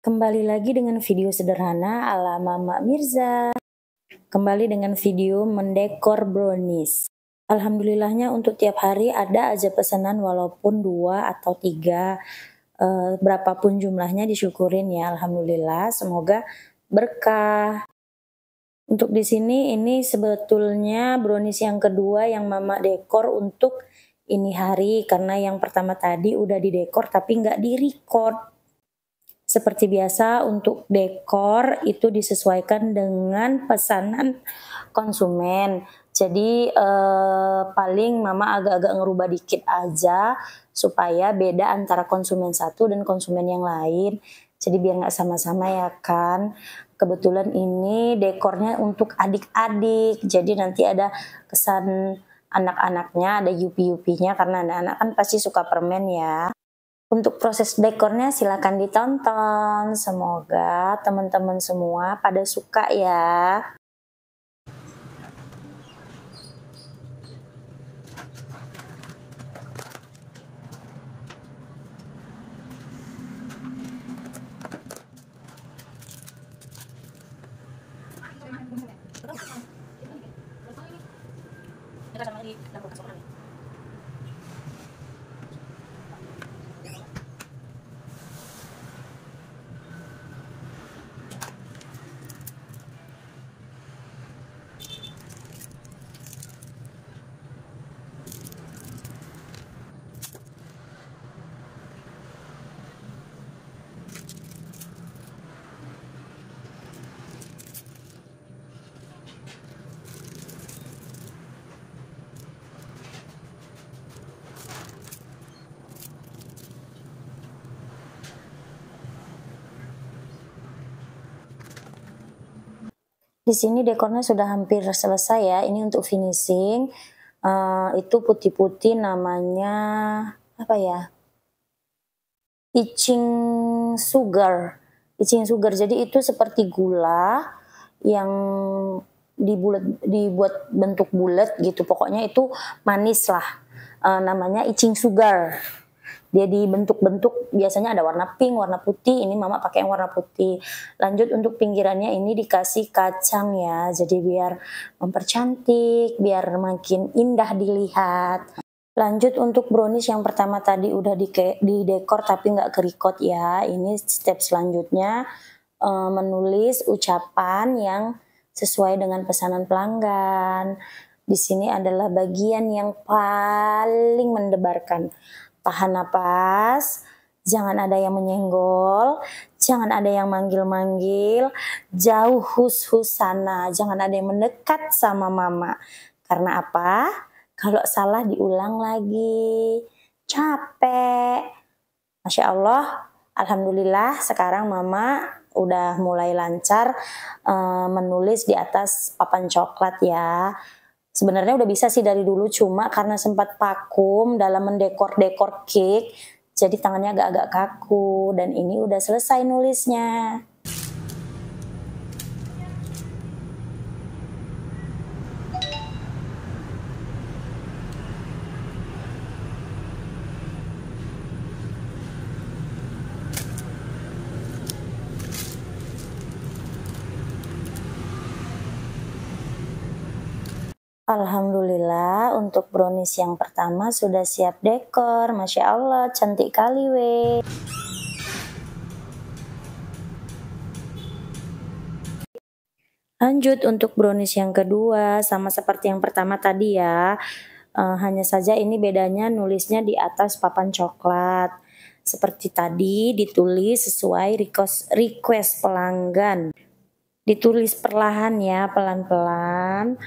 Kembali lagi dengan video sederhana ala Mama Mirza. Kembali dengan video mendekor brownies. Alhamdulillahnya untuk tiap hari ada aja pesanan walaupun dua atau tiga eh, berapapun jumlahnya disyukurin ya Alhamdulillah semoga berkah. Untuk di sini ini sebetulnya brownies yang kedua yang Mama dekor untuk ini hari karena yang pertama tadi udah didekor tapi nggak direcord seperti biasa untuk dekor itu disesuaikan dengan pesanan konsumen. Jadi eh, paling mama agak-agak ngerubah dikit aja supaya beda antara konsumen satu dan konsumen yang lain. Jadi biar nggak sama-sama ya kan kebetulan ini dekornya untuk adik-adik. Jadi nanti ada kesan anak-anaknya, ada yupi-yupinya karena anak-anak kan pasti suka permen ya. Untuk proses dekornya silahkan ditonton. Semoga teman-teman semua pada suka ya. Kita Di sini dekornya sudah hampir selesai ya. Ini untuk finishing. Uh, itu putih-putih namanya apa ya? Icing sugar. icing sugar. Jadi itu seperti gula yang dibulat dibuat bentuk bulat gitu. Pokoknya itu manis lah. Uh, namanya icing sugar jadi bentuk-bentuk biasanya ada warna pink, warna putih. Ini mama pakai yang warna putih. Lanjut untuk pinggirannya ini dikasih kacang ya. Jadi biar mempercantik, biar makin indah dilihat. Lanjut untuk brownies yang pertama tadi udah di, di dekor tapi nggak kerikot ya. Ini step selanjutnya e, menulis ucapan yang sesuai dengan pesanan pelanggan. Di sini adalah bagian yang paling mendebarkan. Tahan napas, jangan ada yang menyenggol, jangan ada yang manggil-manggil, jauh hus-hus sana, jangan ada yang mendekat sama mama. Karena apa? Kalau salah diulang lagi, capek. Masya Allah, Alhamdulillah sekarang mama udah mulai lancar uh, menulis di atas papan coklat ya. Sebenarnya udah bisa sih dari dulu, cuma karena sempat vakum dalam mendekor-dekor cake, jadi tangannya agak-agak kaku dan ini udah selesai nulisnya. Alhamdulillah untuk brownies yang pertama sudah siap dekor. Masya Allah cantik kali weh. Lanjut untuk brownies yang kedua sama seperti yang pertama tadi ya. E, hanya saja ini bedanya nulisnya di atas papan coklat. Seperti tadi ditulis sesuai request, request pelanggan. Ditulis perlahan ya pelan-pelan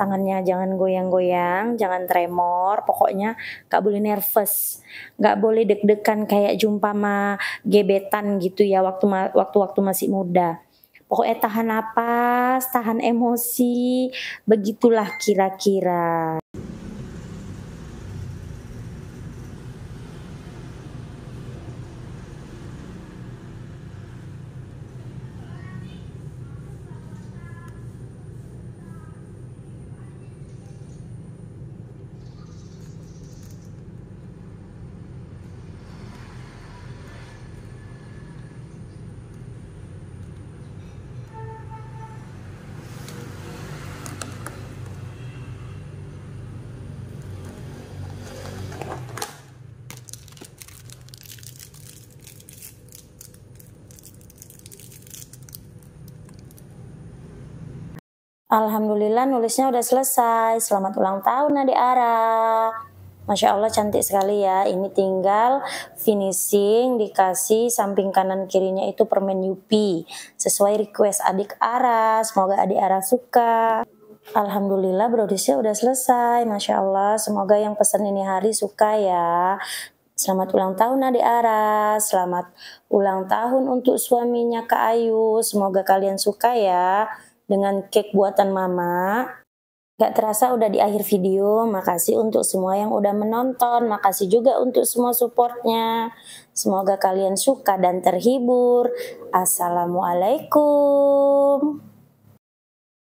tangannya jangan goyang-goyang, jangan tremor, pokoknya gak boleh nervous, gak boleh deg-degan kayak jumpa ma gebetan gitu ya waktu waktu-waktu masih muda. Pokoknya tahan napas, tahan emosi, begitulah kira-kira. Alhamdulillah nulisnya udah selesai. Selamat ulang tahun Adik Ara. Masya Allah cantik sekali ya. Ini tinggal finishing dikasih samping kanan kirinya itu permen Yupi. Sesuai request adik Ara. Semoga adik Ara suka. Alhamdulillah brodisnya udah selesai. Masya Allah. Semoga yang pesan ini hari suka ya. Selamat ulang tahun adik Ara, selamat ulang tahun untuk suaminya Kak Ayu. Semoga kalian suka ya dengan cake buatan mama. Gak terasa udah di akhir video, makasih untuk semua yang udah menonton, makasih juga untuk semua supportnya. Semoga kalian suka dan terhibur. Assalamualaikum.